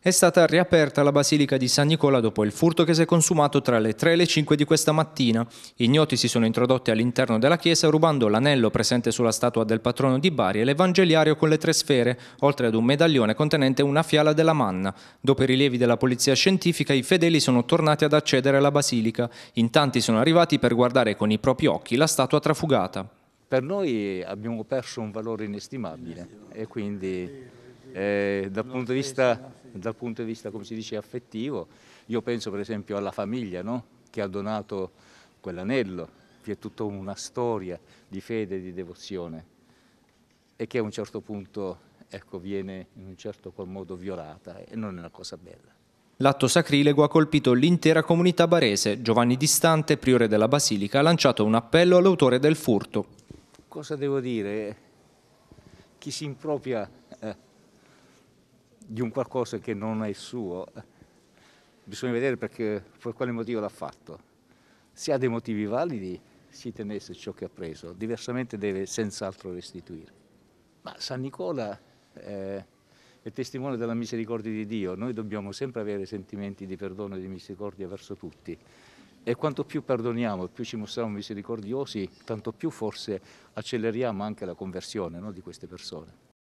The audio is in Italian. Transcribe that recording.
È stata riaperta la Basilica di San Nicola dopo il furto che si è consumato tra le 3 e le 5 di questa mattina. I gnoti si sono introdotti all'interno della chiesa rubando l'anello presente sulla statua del patrono di Bari e l'evangeliario con le tre sfere, oltre ad un medaglione contenente una fiala della manna. Dopo i rilievi della polizia scientifica, i fedeli sono tornati ad accedere alla basilica. In tanti sono arrivati per guardare con i propri occhi la statua trafugata. Per noi abbiamo perso un valore inestimabile e quindi eh, dal punto di vista dal punto di vista, come si dice, affettivo. Io penso per esempio alla famiglia no? che ha donato quell'anello, che è tutta una storia di fede e di devozione e che a un certo punto ecco, viene in un certo qual modo violata e non è una cosa bella. L'atto sacrilego ha colpito l'intera comunità barese. Giovanni Distante, priore della Basilica, ha lanciato un appello all'autore del furto. Cosa devo dire? Chi si impropria eh, di un qualcosa che non è suo, bisogna vedere perché, per quale motivo l'ha fatto. Se ha dei motivi validi, si tenesse ciò che ha preso, diversamente deve senz'altro restituire. Ma San Nicola eh, è testimone della misericordia di Dio, noi dobbiamo sempre avere sentimenti di perdono e di misericordia verso tutti e quanto più perdoniamo e più ci mostriamo misericordiosi, tanto più forse acceleriamo anche la conversione no, di queste persone.